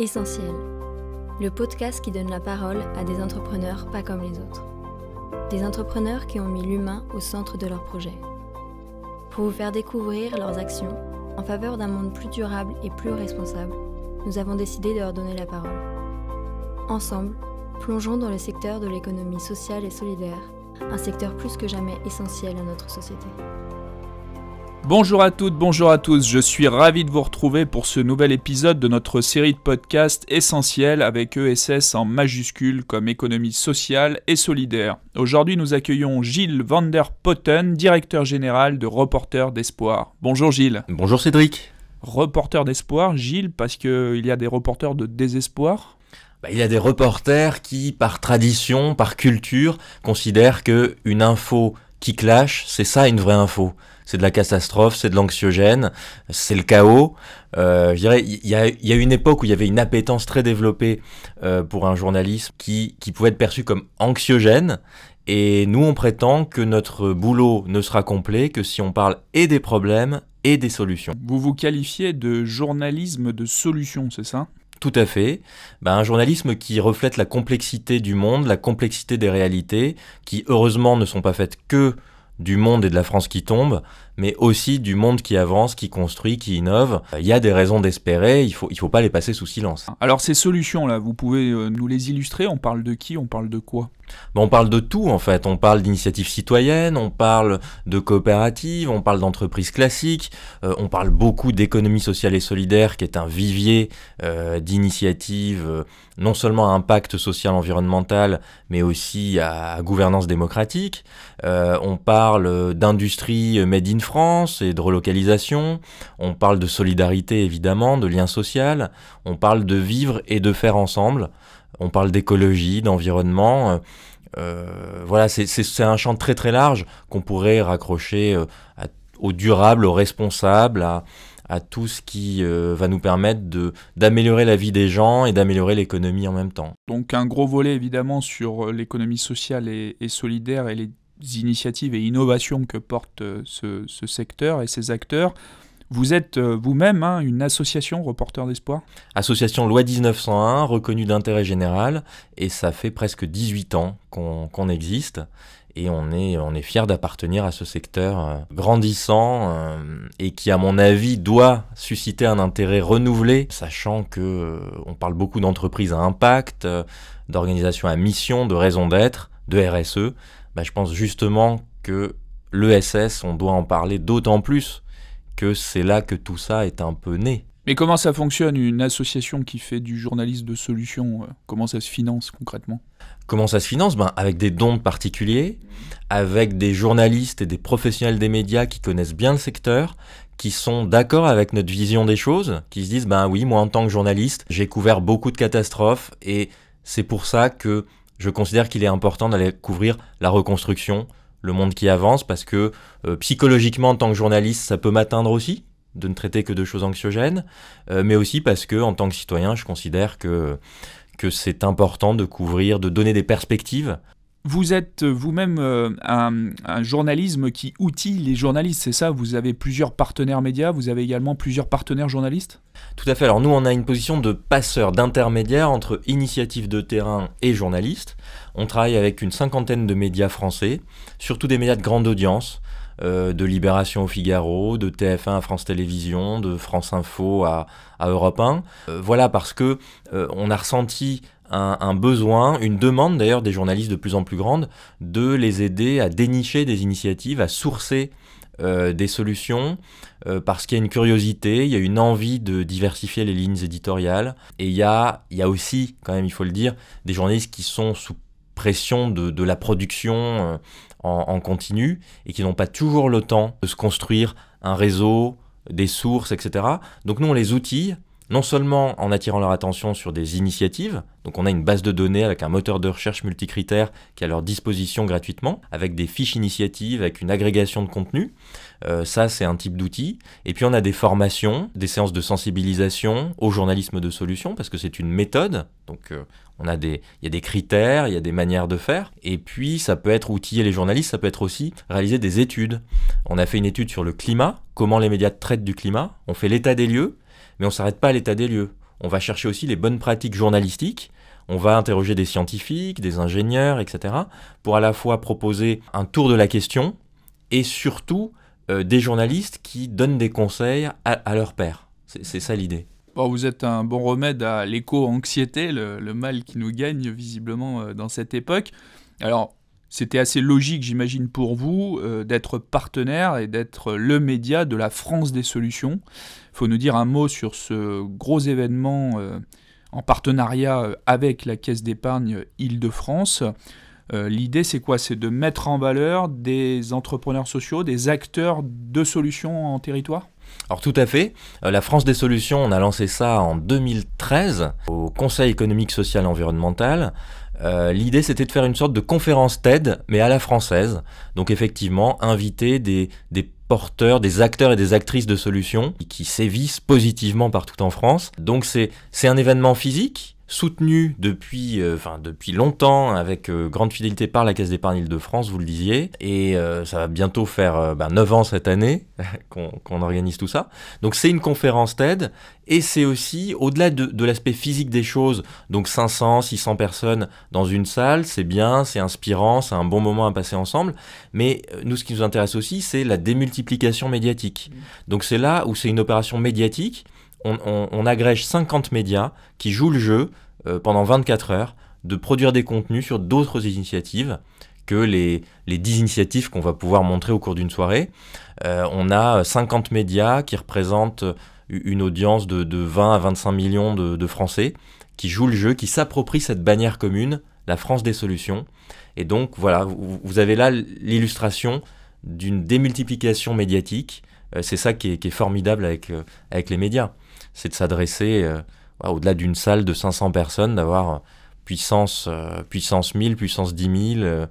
Essentiel, le podcast qui donne la parole à des entrepreneurs pas comme les autres. Des entrepreneurs qui ont mis l'humain au centre de leurs projets. Pour vous faire découvrir leurs actions en faveur d'un monde plus durable et plus responsable, nous avons décidé de leur donner la parole. Ensemble, plongeons dans le secteur de l'économie sociale et solidaire, un secteur plus que jamais essentiel à notre société. Bonjour à toutes, bonjour à tous, je suis ravi de vous retrouver pour ce nouvel épisode de notre série de podcasts essentiels avec ESS en majuscule comme économie sociale et solidaire. Aujourd'hui nous accueillons Gilles van der Potten, directeur général de Reporters d'Espoir. Bonjour Gilles. Bonjour Cédric. Reporter d'espoir, Gilles, parce qu'il y a des reporters de désespoir bah, il y a des reporters qui, par tradition, par culture, considèrent que une info qui clash, c'est ça une vraie info. C'est de la catastrophe, c'est de l'anxiogène, c'est le chaos. Euh, je dirais, il y a, une époque où il y avait une appétence très développée euh, pour un journalisme qui, qui pouvait être perçu comme anxiogène. Et nous, on prétend que notre boulot ne sera complet que si on parle et des problèmes et des solutions. Vous vous qualifiez de journalisme de solution, c'est ça tout à fait. Bah, un journalisme qui reflète la complexité du monde, la complexité des réalités, qui heureusement ne sont pas faites que du monde et de la France qui tombe, mais aussi du monde qui avance, qui construit, qui innove. Il y a des raisons d'espérer, il faut, il faut pas les passer sous silence. Alors ces solutions-là, vous pouvez euh, nous les illustrer On parle de qui On parle de quoi On parle de tout en fait. On parle d'initiatives citoyennes, on parle de coopératives, on parle d'entreprises classiques, euh, on parle beaucoup d'économie sociale et solidaire qui est un vivier euh, d'initiatives non seulement à impact social environnemental, mais aussi à, gouvernance démocratique. on parle d'industrie made in France et de relocalisation, on parle de solidarité évidemment, de lien social, on parle de vivre et de faire ensemble, on parle d'écologie, d'environnement. Euh, voilà, c'est un champ très très large qu'on pourrait raccrocher euh, au durable, au responsable, à, tout ce qui euh, va nous permettre d'améliorer la vie des gens et d'améliorer l'économie en même temps. Donc un gros volet évidemment sur l'économie sociale et, et, solidaire et les initiatives et innovations que porte euh, ce, secteur et ses acteurs. Vous êtes euh, vous-même hein, une association reporter d'Espoir Association Loi 1901, reconnue d'intérêt général, et ça fait presque 18 ans qu'on existe, et on est, on est fiers d'appartenir à ce secteur euh, grandissant, et qui, à mon avis, doit susciter un intérêt renouvelé, sachant que on parle beaucoup d'entreprises à impact, d'organisations à mission, de raison d'être, de RSE, bah, je pense justement que l'ESS, on doit en parler d'autant plus que c'est là que tout ça est un peu né. Mais comment ça fonctionne une association qui fait du journalisme de solution euh, Comment ça se finance concrètement Comment ça se finance ben, Avec des dons particuliers, avec des journalistes et des professionnels des médias qui connaissent bien le secteur, qui sont d'accord avec notre vision des choses, qui se disent ben oui, moi en tant que journaliste, j'ai couvert beaucoup de catastrophes et c'est pour ça que je considère qu'il est important d'aller couvrir la reconstruction, le monde qui avance, parce que euh, psychologiquement, en tant que journaliste, ça peut m'atteindre aussi de ne traiter que de choses anxiogènes, euh, mais aussi parce que, en tant que citoyen, je considère que, que c'est important de couvrir, de donner des perspectives vous êtes euh, vous-même euh, un, journalisme qui outille les journalistes, c'est ça Vous avez plusieurs partenaires médias, vous avez également plusieurs partenaires journalistes Tout à fait. Alors nous, on a une position de passeur, d'intermédiaire entre initiatives de terrain et journalistes. On travaille avec une cinquantaine de médias français, surtout des médias de grande audience. Euh, de Libération au Figaro, de TF1 à France Télévisions, de France Info à, à Europe 1. voilà parce que on a ressenti un, besoin, une demande d'ailleurs des journalistes de plus en plus grande de les aider à dénicher des initiatives, à sourcer euh, des solutions, euh, parce qu'il y a une curiosité, il y a une envie de diversifier les lignes éditoriales, et il y a, il y aussi, quand même il faut le dire, des journalistes qui sont sous pression de, la production euh, en, en continu, et qui n'ont pas toujours le temps de se construire un réseau, des sources, etc. Donc nous on les outils non seulement en attirant leur attention sur des initiatives, donc on a une base de données avec un moteur de recherche multicritère qui est à leur disposition gratuitement, avec des fiches initiatives, avec une agrégation de contenu, euh, ça c'est un type d'outil, et puis on a des formations, des séances de sensibilisation au journalisme de solution, parce que c'est une méthode, donc euh, on a des, il y a des critères, il y a des manières de faire, et puis ça peut être outiller les journalistes, ça peut être aussi réaliser des études. On a fait une étude sur le climat, comment les médias traitent du climat, on fait l'état des lieux, mais on ne s'arrête pas à l'état des lieux. On va chercher aussi les bonnes pratiques journalistiques. On va interroger des scientifiques, des ingénieurs, etc. pour à la fois proposer un tour de la question et surtout euh, des journalistes qui donnent des conseils à, leur père. C'est ça l'idée. vous êtes un bon remède à l'éco-anxiété, le, le, mal qui nous gagne visiblement euh, dans cette époque. Alors, c'était assez logique, j'imagine, pour vous euh, d'être partenaire et d'être le média de la France des solutions. Il faut nous dire un mot sur ce gros événement euh, en partenariat euh, avec la Caisse d'épargne Île-de-France. L'idée, c'est quoi C'est de mettre en valeur des entrepreneurs sociaux, des acteurs de solutions en territoire alors tout à fait, la France des solutions, on a lancé ça en 2013 au Conseil économique, social et environnemental. Euh, l'idée c'était de faire une sorte de conférence TED, mais à la française. Donc effectivement, inviter des, des porteurs, des acteurs et des actrices de solutions qui sévissent positivement partout en France. Donc c'est un événement physique soutenu depuis, euh, depuis longtemps avec euh, grande fidélité par la Caisse d'épargne Île-de-France, vous le disiez, et euh, ça va bientôt faire ben, 9 ans cette année qu'on organise tout ça. Donc c'est une conférence TED, et c'est aussi, au-delà de l'aspect physique des choses, donc 500, 600 personnes dans une salle, c'est bien, c'est inspirant, c'est un bon moment à passer ensemble, mais nous ce qui nous intéresse aussi, c'est la démultiplication médiatique. Mmh. Donc c'est là où c'est une opération médiatique, on, agrège 50 médias qui jouent le jeu euh, pendant 24 heures de produire des contenus sur d'autres initiatives que les, les 10 initiatives qu'on va pouvoir montrer au cours d'une soirée. Euh, on a 50 médias qui représentent une audience de, 20 à 25 millions de, Français qui jouent le jeu, qui s'approprient cette bannière commune, la France des solutions. Et donc voilà, vous, avez là l'illustration d'une démultiplication médiatique. Euh, c'est ça qui est, formidable avec les médias c'est de s'adresser euh, au-delà d'une salle de 500 personnes, d'avoir euh, puissance, euh, puissance 1000, puissance 10 000.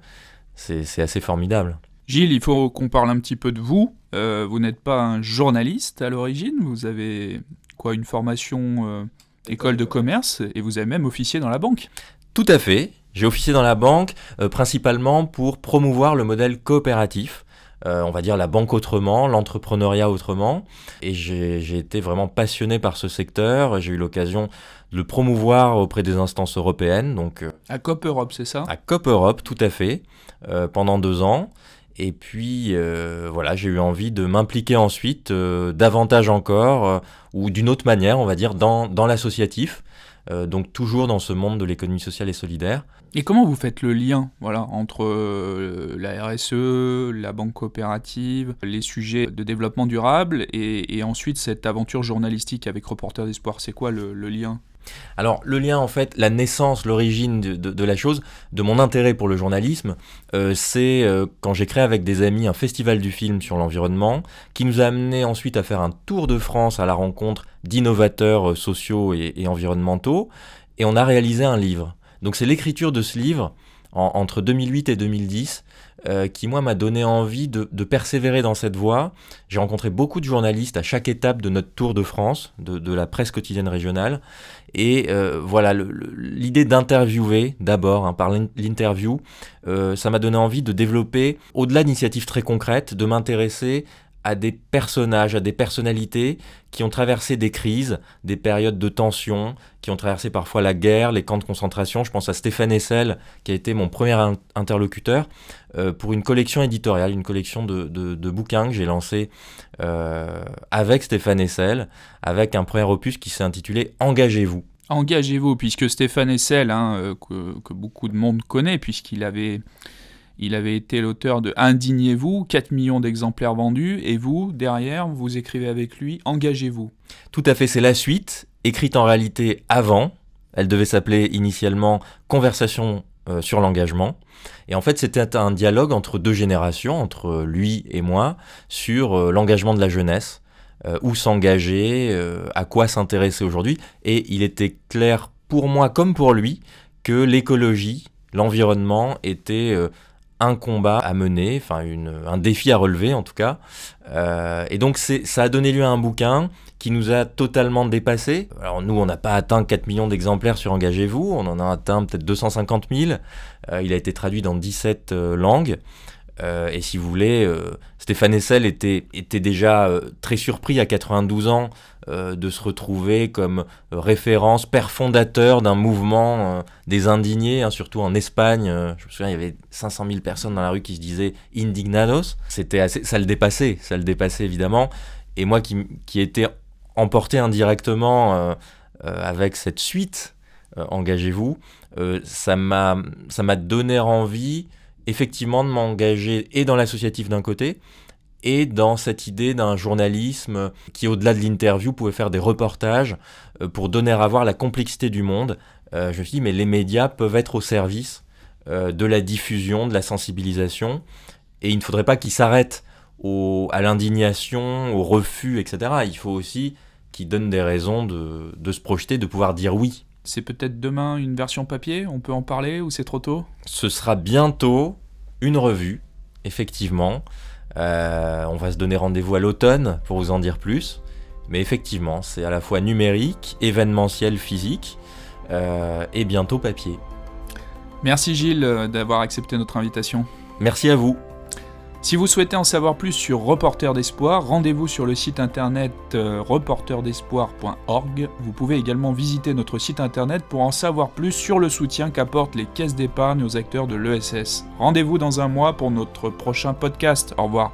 c'est assez formidable. Gilles, il faut qu'on parle un petit peu de vous. vous n'êtes pas un journaliste à l'origine, vous avez quoi une formation école de commerce et vous avez même officier dans la banque. Tout à fait. J'ai officié dans la banque principalement pour promouvoir le modèle coopératif euh, on va dire la banque autrement, l'entrepreneuriat autrement. Et j'ai été vraiment passionné par ce secteur. J'ai eu l'occasion de le promouvoir auprès des instances européennes. Donc, euh, à COP Europe, c'est ça À COP Europe, tout à fait, euh, pendant deux ans. Et puis, voilà, j'ai eu envie de m'impliquer ensuite davantage encore, ou d'une autre manière, on va dire, dans l'associatif. Euh, donc toujours dans ce monde de l'économie sociale et solidaire. Et comment vous faites le lien entre euh, la RSE, la banque coopérative, les sujets de développement durable et, ensuite cette aventure journalistique avec Reporters d'Espoir C'est quoi le lien alors le lien en fait, la naissance, l'origine de, la chose, de mon intérêt pour le journalisme, euh, c'est euh, quand j'ai créé avec des amis un festival du film sur l'environnement, qui nous a amené ensuite à faire un tour de France à la rencontre d'innovateurs euh, sociaux et environnementaux, et on a réalisé un livre. Donc c'est l'écriture de ce livre entre 2008 et 2010, euh, qui moi m'a donné envie de, persévérer dans cette voie. J'ai rencontré beaucoup de journalistes à chaque étape de notre tour de France, de, la presse quotidienne régionale, et euh, voilà l'idée d'interviewer d'abord hein, par l'interview, euh, ça m'a donné envie de développer, au-delà d'initiatives très concrètes, de m'intéresser à des personnages, à des personnalités qui ont traversé des crises, des périodes de tension, qui ont traversé parfois la guerre, les camps de concentration. Je pense à Stéphane Essel, qui a été mon premier interlocuteur, euh, pour une collection éditoriale, une collection de, bouquins que j'ai lancé euh, avec Stéphane Essel, avec un premier opus qui s'est intitulé Engagez-vous. Engagez-vous, puisque Stéphane Essel, hein, euh, que, que, beaucoup de monde connaît, puisqu'il avait il avait été l'auteur de Indignez-vous, 4 millions d'exemplaires vendus, et vous, derrière, vous écrivez avec lui, engagez-vous. Tout à fait, c'est la suite, écrite en réalité avant. Elle devait s'appeler initialement Conversation euh, sur l'engagement. Et en fait, c'était un dialogue entre deux générations, entre lui et moi, sur euh, l'engagement de la jeunesse, euh, où s'engager, à quoi s'intéresser aujourd'hui. Et il était clair pour moi comme pour lui que l'écologie, l'environnement était un combat à mener, enfin un défi à relever en tout cas. Euh, et donc ça a donné lieu à un bouquin qui nous a totalement dépassé. Alors nous, on n'a pas atteint 4 millions d'exemplaires sur Engagez-vous, on en a atteint peut-être 250 000. Euh, il a été traduit dans 17 euh, langues. et si vous voulez, Stéphane Essel était, était déjà très surpris à 92 ans euh, de se retrouver comme euh, référence, père fondateur d'un mouvement euh, des indignés, hein, surtout en Espagne. je me souviens, il y avait 500 000 personnes dans la rue qui se disaient indignados. C'était ça le dépassait, ça le dépassait évidemment. Et moi qui, qui étais emporté indirectement avec cette suite, engagez-vous, ça m'a donné envie effectivement de m'engager et dans l'associatif d'un côté, et dans cette idée d'un journalisme qui, au-delà de l'interview, pouvait faire des reportages euh, pour donner à voir la complexité du monde. Euh, je me suis dit, mais les médias peuvent être au service euh, de la diffusion, de la sensibilisation, et il ne faudrait pas qu'ils s'arrêtent à l'indignation, au refus, etc. Il faut aussi qu'ils donnent des raisons de se projeter, de pouvoir dire oui. C'est peut-être demain une version papier, on peut en parler ou c'est trop tôt Ce sera bientôt une revue, effectivement. Euh, on va se donner rendez-vous à l'automne pour vous en dire plus. Mais effectivement, c'est à la fois numérique, événementiel, physique euh, et bientôt papier. Merci Gilles euh, d'avoir accepté notre invitation. Merci à vous. Si vous souhaitez en savoir plus sur Reporter d'Espoir, rendez-vous sur le site internet euh, reporterdespoir.org. Vous pouvez également visiter notre site internet pour en savoir plus sur le soutien qu'apportent les caisses d'épargne aux acteurs de l'ESS. Rendez-vous dans un mois pour notre prochain podcast. Au revoir.